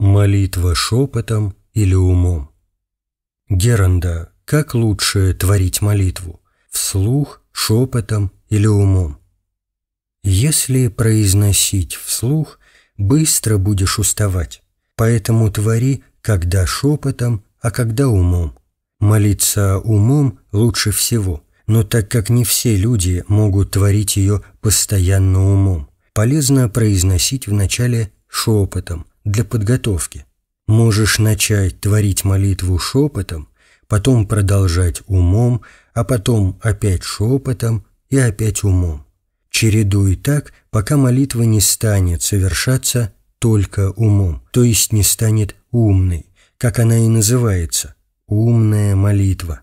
Молитва шепотом или умом. Геранда, как лучше творить молитву? Вслух, шепотом или умом? Если произносить вслух, быстро будешь уставать, поэтому твори, когда шепотом, а когда умом. Молиться умом лучше всего, но так как не все люди могут творить ее постоянно умом, полезно произносить вначале шепотом, для подготовки. Можешь начать творить молитву шепотом, потом продолжать умом, а потом опять шепотом и опять умом. Чередуй так, пока молитва не станет совершаться только умом, то есть не станет умной, как она и называется – умная молитва.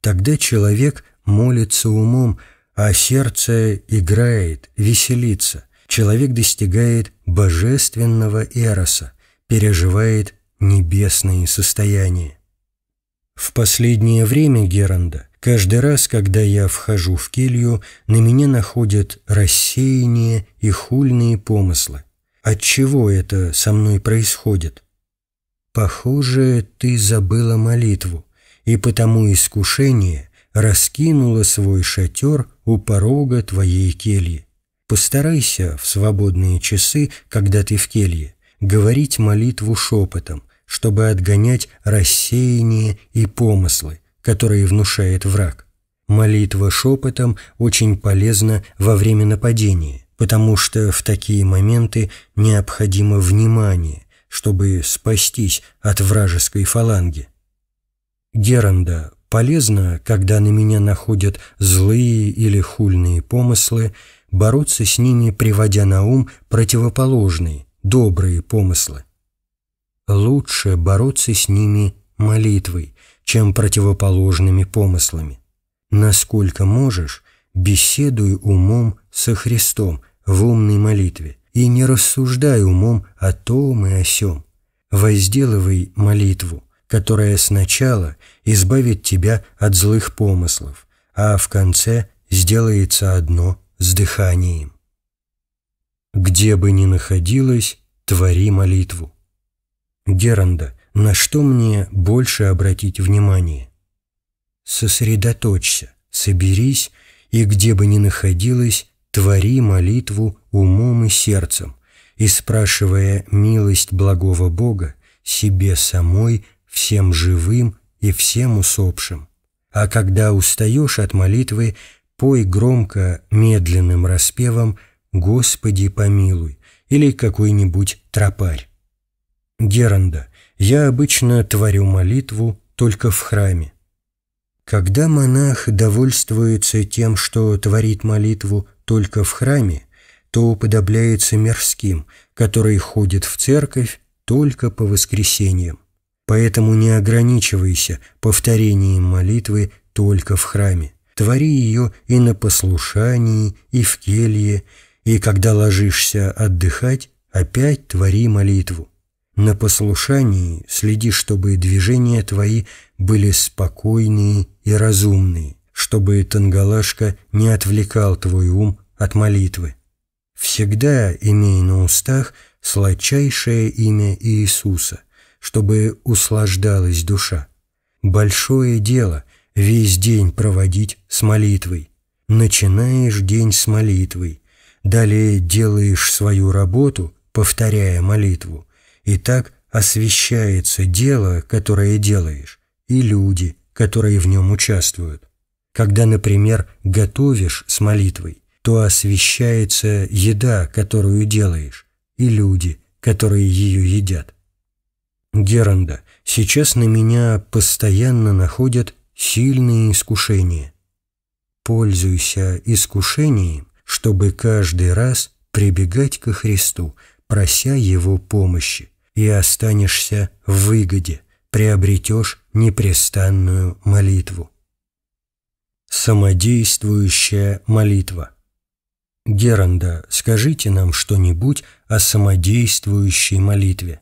Тогда человек молится умом, а сердце играет, веселится – человек достигает божественного эроса, переживает небесные состояния. В последнее время Геранда, каждый раз, когда я вхожу в келью, на меня находят рассеяние и хульные помыслы. От чего это со мной происходит? Похоже, ты забыла молитву, и потому искушение раскинуло свой шатер у порога твоей кельи. Постарайся в свободные часы, когда ты в келье, говорить молитву шепотом, чтобы отгонять рассеяние и помыслы, которые внушает враг. Молитва шепотом очень полезна во время нападения, потому что в такие моменты необходимо внимание, чтобы спастись от вражеской фаланги. Геранда полезно, когда на меня находят злые или хульные помыслы – бороться с ними, приводя на ум противоположные, добрые помыслы. Лучше бороться с ними молитвой, чем противоположными помыслами. Насколько можешь, беседуй умом со Христом в умной молитве и не рассуждай умом о том и о сём. Возделывай молитву, которая сначала избавит тебя от злых помыслов, а в конце сделается одно с дыханием. Где бы ни находилась, твори молитву. Геранда, на что мне больше обратить внимание? Сосредоточься, соберись, и где бы ни находилась, твори молитву умом и сердцем, и спрашивая милость благого Бога себе самой, всем живым и всем усопшим. А когда устаешь от молитвы, Пой громко, медленным распевом «Господи помилуй» или какой-нибудь тропарь. Геранда, я обычно творю молитву только в храме. Когда монах довольствуется тем, что творит молитву только в храме, то уподобляется мирским, который ходит в церковь только по воскресеньям. Поэтому не ограничивайся повторением молитвы только в храме твори ее и на послушании, и в келье, и когда ложишься отдыхать, опять твори молитву. На послушании следи, чтобы движения твои были спокойные и разумные, чтобы тангалашка не отвлекал твой ум от молитвы. Всегда имей на устах сладчайшее имя Иисуса, чтобы услаждалась душа. Большое дело, весь день проводить с молитвой. Начинаешь день с молитвой, далее делаешь свою работу, повторяя молитву, и так освещается дело, которое делаешь, и люди, которые в нем участвуют. Когда, например, готовишь с молитвой, то освещается еда, которую делаешь, и люди, которые ее едят. Геранда, сейчас на меня постоянно находят сильные искушения. Пользуйся искушением, чтобы каждый раз прибегать ко Христу, прося Его помощи, и останешься в выгоде, приобретешь непрестанную молитву. Самодействующая молитва Геронда, скажите нам что-нибудь о самодействующей молитве.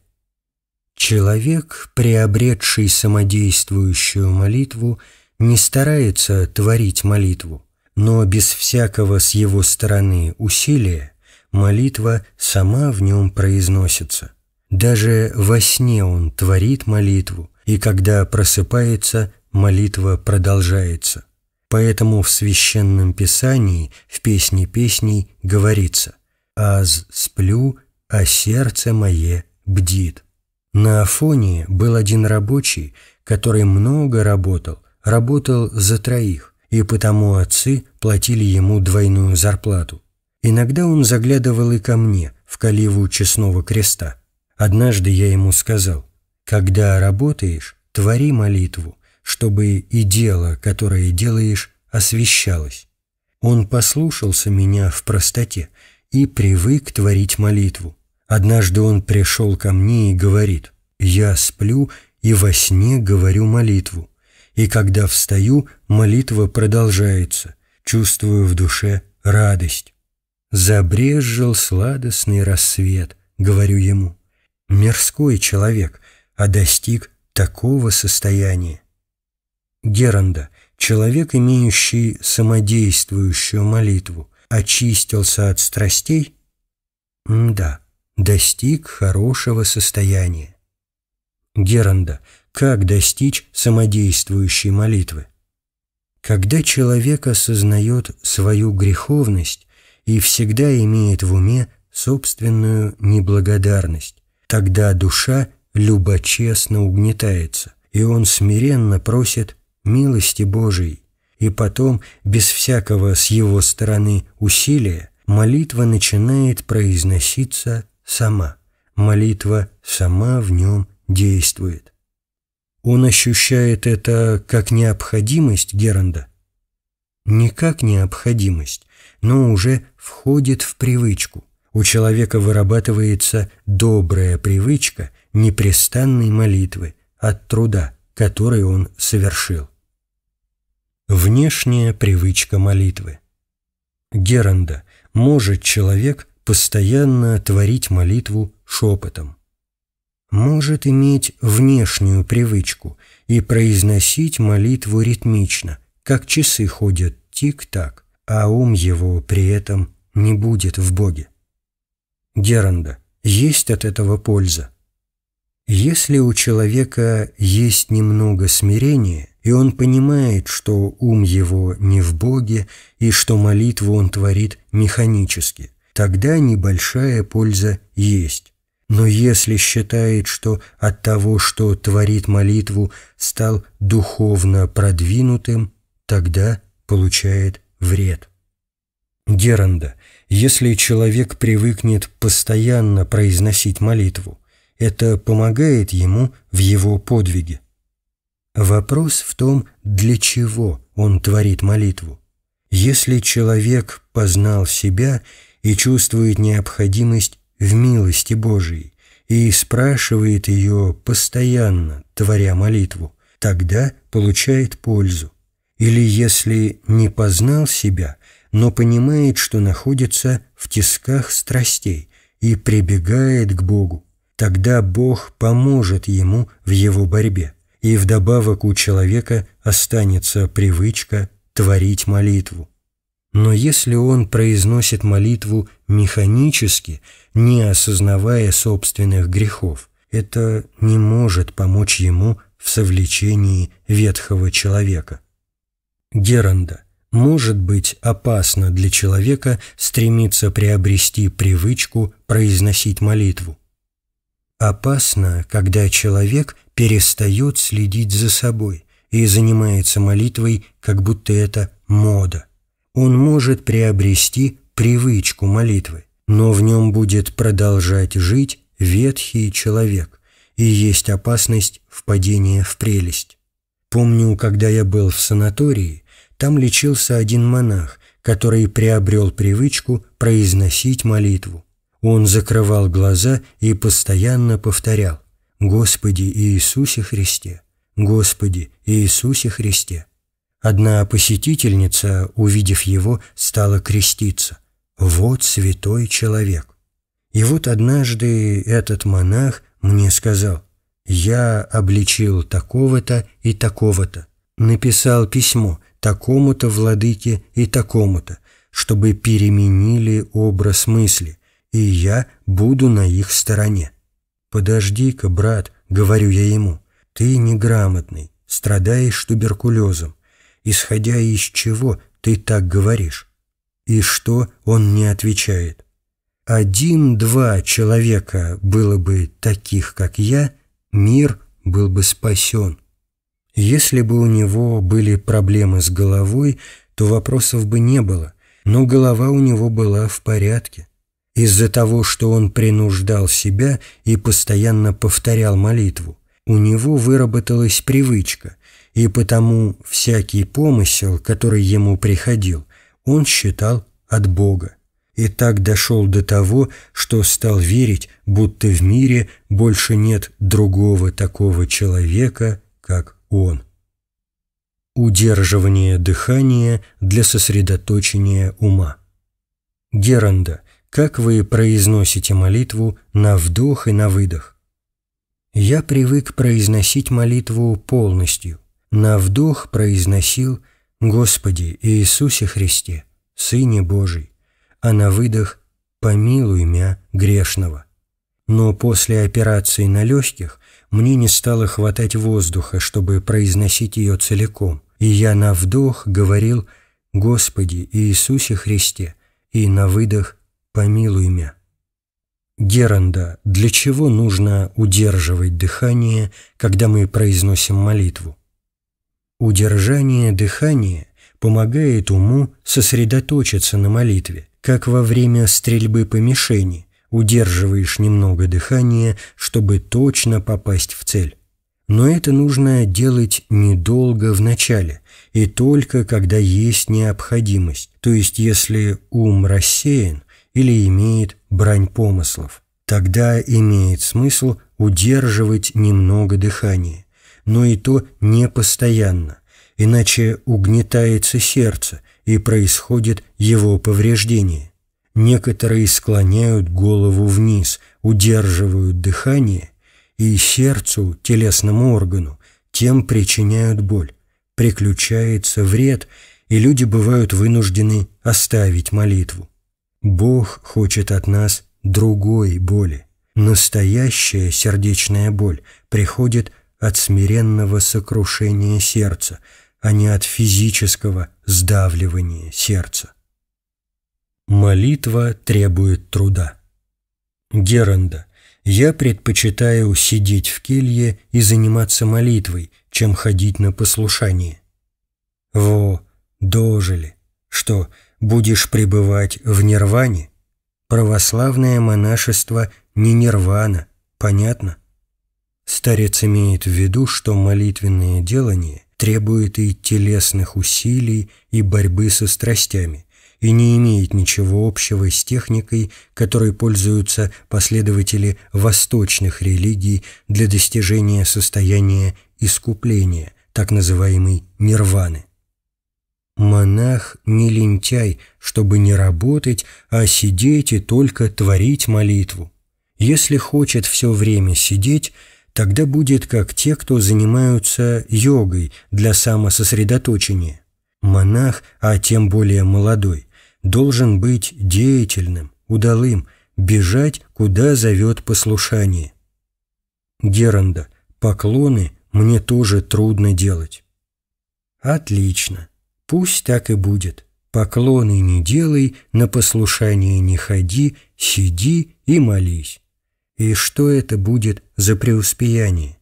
Человек, приобретший самодействующую молитву, не старается творить молитву, но без всякого с его стороны усилия молитва сама в нем произносится. Даже во сне он творит молитву, и когда просыпается, молитва продолжается. Поэтому в Священном Писании, в Песне песней, говорится «Аз сплю, а сердце мое бдит». На Афоне был один рабочий, который много работал, работал за троих, и потому отцы платили ему двойную зарплату. Иногда он заглядывал и ко мне, в каливу честного креста. Однажды я ему сказал, «Когда работаешь, твори молитву, чтобы и дело, которое делаешь, освещалось». Он послушался меня в простоте и привык творить молитву. Однажды он пришел ко мне и говорит, «Я сплю и во сне говорю молитву, и когда встаю, молитва продолжается, чувствую в душе радость». Забрежжил сладостный рассвет, говорю ему. Мирской человек, а достиг такого состояния. Геронда, человек, имеющий самодействующую молитву, очистился от страстей? М да достиг хорошего состояния. Геранда, как достичь самодействующей молитвы? Когда человек осознает свою греховность и всегда имеет в уме собственную неблагодарность, тогда душа любочестно угнетается, и он смиренно просит милости Божией, и потом, без всякого с его стороны усилия, молитва начинает произноситься сама. Молитва сама в нем действует. Он ощущает это как необходимость Геранда? Не как необходимость, но уже входит в привычку. У человека вырабатывается добрая привычка непрестанной молитвы от труда, который он совершил. Внешняя привычка молитвы. Геранда, может человек постоянно творить молитву шепотом. Может иметь внешнюю привычку и произносить молитву ритмично, как часы ходят тик-так, а ум его при этом не будет в Боге. Геранда, есть от этого польза. Если у человека есть немного смирения, и он понимает, что ум его не в Боге и что молитву он творит механически, тогда небольшая польза есть. Но если считает, что от того, что творит молитву, стал духовно продвинутым, тогда получает вред. Геранда, если человек привыкнет постоянно произносить молитву, это помогает ему в его подвиге. Вопрос в том, для чего он творит молитву. Если человек познал себя – и чувствует необходимость в милости Божией и спрашивает ее постоянно, творя молитву, тогда получает пользу. Или если не познал себя, но понимает, что находится в тисках страстей и прибегает к Богу, тогда Бог поможет ему в его борьбе, и вдобавок у человека останется привычка творить молитву. Но если он произносит молитву механически, не осознавая собственных грехов, это не может помочь ему в совлечении ветхого человека. Геранда. Может быть опасно для человека стремиться приобрести привычку произносить молитву. Опасно, когда человек перестает следить за собой и занимается молитвой, как будто это мода – он может приобрести привычку молитвы, но в нем будет продолжать жить ветхий человек, и есть опасность впадения в прелесть. Помню, когда я был в санатории, там лечился один монах, который приобрел привычку произносить молитву. Он закрывал глаза и постоянно повторял «Господи Иисусе Христе! Господи Иисусе Христе!» Одна посетительница, увидев его, стала креститься. «Вот святой человек». И вот однажды этот монах мне сказал, «Я обличил такого-то и такого-то, написал письмо такому-то владыке и такому-то, чтобы переменили образ мысли, и я буду на их стороне». «Подожди-ка, брат», — говорю я ему, — «ты неграмотный, страдаешь туберкулезом, исходя из чего ты так говоришь? И что он не отвечает? Один-два человека было бы таких, как я, мир был бы спасен. Если бы у него были проблемы с головой, то вопросов бы не было, но голова у него была в порядке. Из-за того, что он принуждал себя и постоянно повторял молитву, у него выработалась привычка, и потому всякий помысел, который ему приходил, он считал от Бога. И так дошел до того, что стал верить, будто в мире больше нет другого такого человека, как он. Удерживание дыхания для сосредоточения ума. Геранда, как вы произносите молитву на вдох и на выдох? Я привык произносить молитву полностью, на вдох произносил «Господи Иисусе Христе, Сыне Божий», а на выдох «Помилуй мя грешного». Но после операции на легких мне не стало хватать воздуха, чтобы произносить ее целиком, и я на вдох говорил «Господи Иисусе Христе» и на выдох «Помилуй мя». Геранда, для чего нужно удерживать дыхание, когда мы произносим молитву? Удержание дыхания помогает уму сосредоточиться на молитве, как во время стрельбы по мишени удерживаешь немного дыхания, чтобы точно попасть в цель. Но это нужно делать недолго в начале и только когда есть необходимость, то есть если ум рассеян или имеет брань помыслов. Тогда имеет смысл удерживать немного дыхания, но и то не постоянно, иначе угнетается сердце и происходит его повреждение. Некоторые склоняют голову вниз, удерживают дыхание и сердцу, телесному органу, тем причиняют боль. Приключается вред, и люди бывают вынуждены оставить молитву. Бог хочет от нас другой боли. Настоящая сердечная боль приходит от смиренного сокрушения сердца, а не от физического сдавливания сердца. Молитва требует труда. Геранда, я предпочитаю сидеть в келье и заниматься молитвой, чем ходить на послушание. Во, дожили, что будешь пребывать в нирване? Православное монашество не нирвана, понятно? Старец имеет в виду, что молитвенное делание требует и телесных усилий, и борьбы со страстями, и не имеет ничего общего с техникой, которой пользуются последователи восточных религий для достижения состояния искупления, так называемой нирваны. Монах не лентяй, чтобы не работать, а сидеть и только творить молитву. Если хочет все время сидеть – Тогда будет как те, кто занимаются йогой для самососредоточения. Монах, а тем более молодой, должен быть деятельным, удалым, бежать, куда зовет послушание. Геранда, поклоны мне тоже трудно делать. Отлично, пусть так и будет. Поклоны не делай, на послушание не ходи, сиди и молись и что это будет за преуспеяние.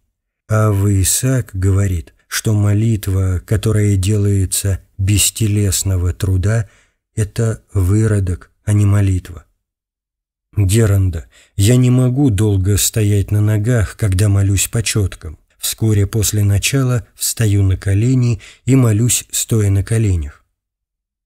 А Исаак говорит, что молитва, которая делается без телесного труда, это выродок, а не молитва. Геранда, я не могу долго стоять на ногах, когда молюсь по четкам. Вскоре после начала встаю на колени и молюсь, стоя на коленях.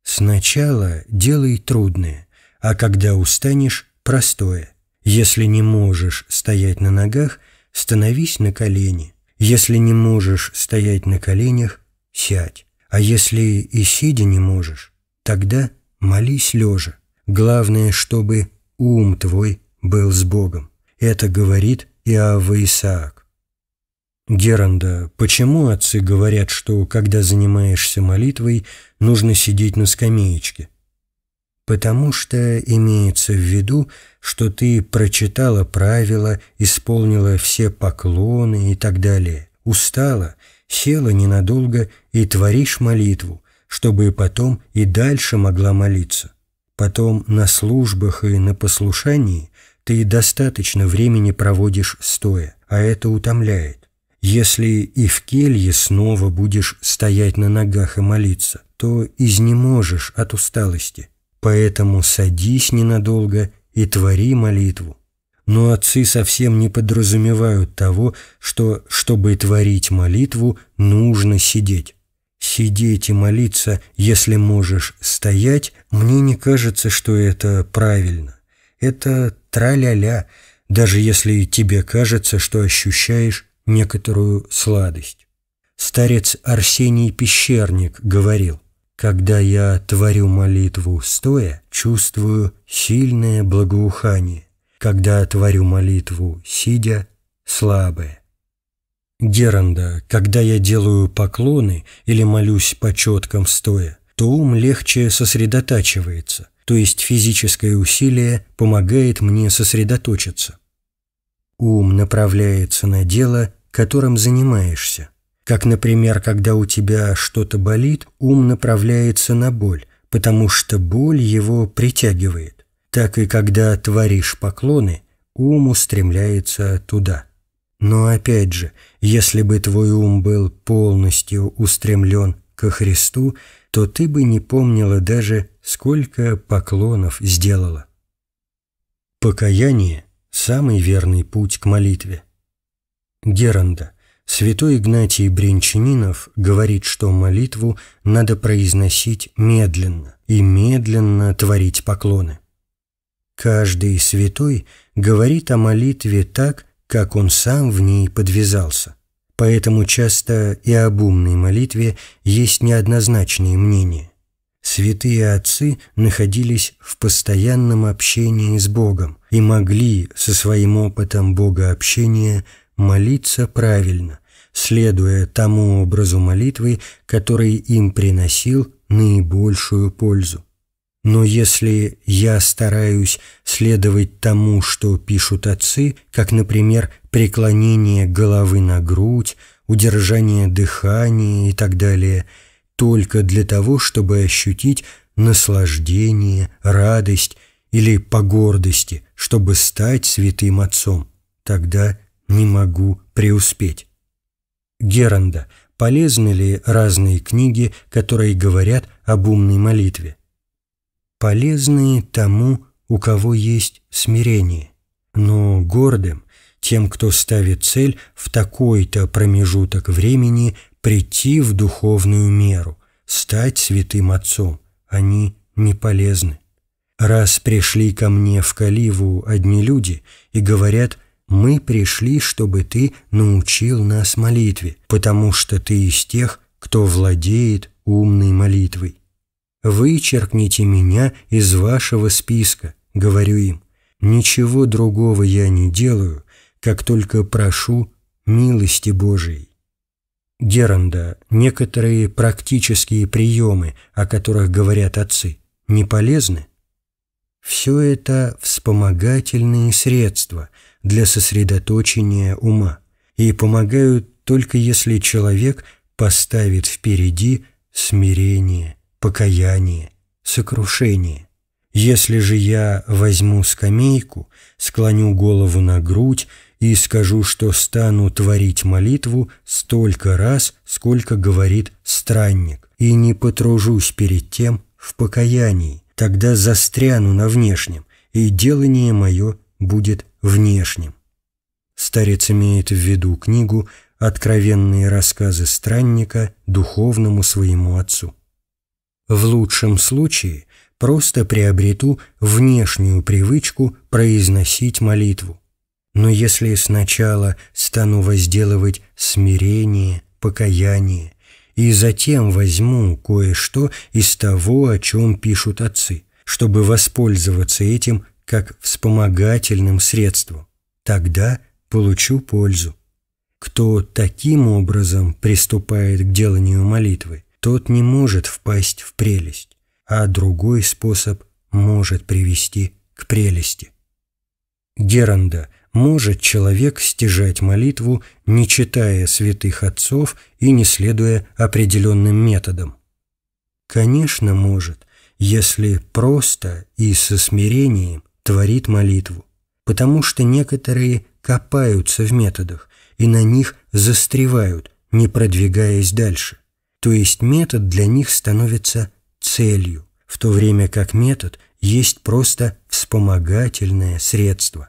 Сначала делай трудное, а когда устанешь – простое. Если не можешь стоять на ногах, становись на колени. Если не можешь стоять на коленях, сядь. А если и сидя не можешь, тогда молись лежа. Главное, чтобы ум твой был с Богом. Это говорит Иава Исаак. Геранда, почему отцы говорят, что когда занимаешься молитвой, нужно сидеть на скамеечке? потому что имеется в виду, что ты прочитала правила, исполнила все поклоны и так далее, устала, села ненадолго и творишь молитву, чтобы потом и дальше могла молиться. Потом на службах и на послушании ты достаточно времени проводишь стоя, а это утомляет. Если и в келье снова будешь стоять на ногах и молиться, то изнеможешь от усталости. Поэтому садись ненадолго и твори молитву. Но отцы совсем не подразумевают того, что, чтобы творить молитву, нужно сидеть. Сидеть и молиться, если можешь стоять, мне не кажется, что это правильно. Это тра ля даже если тебе кажется, что ощущаешь некоторую сладость. Старец Арсений Пещерник говорил, когда я творю молитву стоя, чувствую сильное благоухание. Когда творю молитву сидя, слабое. Геранда, когда я делаю поклоны или молюсь по четкам стоя, то ум легче сосредотачивается, то есть физическое усилие помогает мне сосредоточиться. Ум направляется на дело, которым занимаешься. Как, например, когда у тебя что-то болит, ум направляется на боль, потому что боль его притягивает. Так и когда творишь поклоны, ум устремляется туда. Но опять же, если бы твой ум был полностью устремлен ко Христу, то ты бы не помнила даже, сколько поклонов сделала. Покаяние – самый верный путь к молитве. Геранда Святой Игнатий Брянчанинов говорит, что молитву надо произносить медленно и медленно творить поклоны. Каждый святой говорит о молитве так, как он сам в ней подвязался. Поэтому часто и об умной молитве есть неоднозначные мнения. Святые отцы находились в постоянном общении с Богом и могли со своим опытом богообщения – молиться правильно, следуя тому образу молитвы, который им приносил наибольшую пользу. Но если я стараюсь следовать тому, что пишут отцы, как, например, преклонение головы на грудь, удержание дыхания и так далее, только для того, чтобы ощутить наслаждение, радость или по гордости, чтобы стать святым отцом, тогда не могу преуспеть. Геранда, полезны ли разные книги, которые говорят об умной молитве? Полезны тому, у кого есть смирение, но гордым, тем, кто ставит цель в такой-то промежуток времени прийти в духовную меру, стать святым отцом, они не полезны. Раз пришли ко мне в Каливу одни люди и говорят, мы пришли, чтобы ты научил нас молитве, потому что ты из тех, кто владеет умной молитвой. Вычеркните меня из вашего списка, говорю им. Ничего другого я не делаю, как только прошу милости Божией. Геранда, некоторые практические приемы, о которых говорят отцы, не полезны? Все это вспомогательные средства – для сосредоточения ума и помогают только если человек поставит впереди смирение, покаяние, сокрушение. Если же я возьму скамейку, склоню голову на грудь и скажу, что стану творить молитву столько раз, сколько говорит странник, и не потружусь перед тем в покаянии, тогда застряну на внешнем, и делание мое будет внешним. Старец имеет в виду книгу «Откровенные рассказы странника духовному своему отцу». В лучшем случае просто приобрету внешнюю привычку произносить молитву. Но если сначала стану возделывать смирение, покаяние, и затем возьму кое-что из того, о чем пишут отцы, чтобы воспользоваться этим как вспомогательным средству. Тогда получу пользу. Кто таким образом приступает к деланию молитвы, тот не может впасть в прелесть, а другой способ может привести к прелести. Геранда может человек стяжать молитву, не читая святых отцов и не следуя определенным методам? Конечно, может, если просто и со смирением творит молитву, потому что некоторые копаются в методах и на них застревают, не продвигаясь дальше. То есть метод для них становится целью, в то время как метод есть просто вспомогательное средство.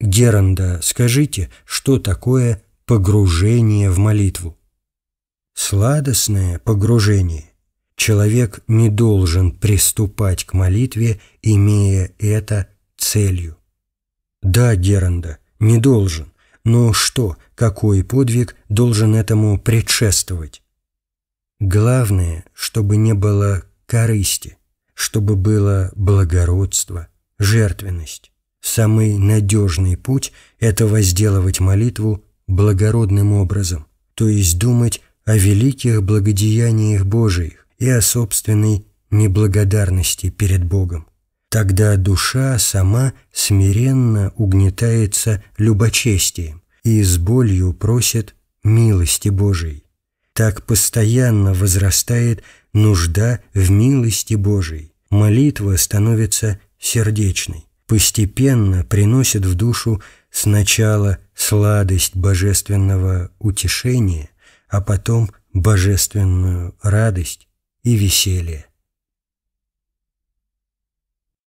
Геранда, скажите, что такое погружение в молитву? Сладостное погружение Человек не должен приступать к молитве, имея это целью. Да, Геранда, не должен. Но что, какой подвиг должен этому предшествовать? Главное, чтобы не было корысти, чтобы было благородство, жертвенность. Самый надежный путь – это возделывать молитву благородным образом, то есть думать о великих благодеяниях Божиих, и о собственной неблагодарности перед Богом. Тогда душа сама смиренно угнетается любочестием и с болью просит милости Божией. Так постоянно возрастает нужда в милости Божией. Молитва становится сердечной, постепенно приносит в душу сначала сладость божественного утешения, а потом божественную радость, и веселье.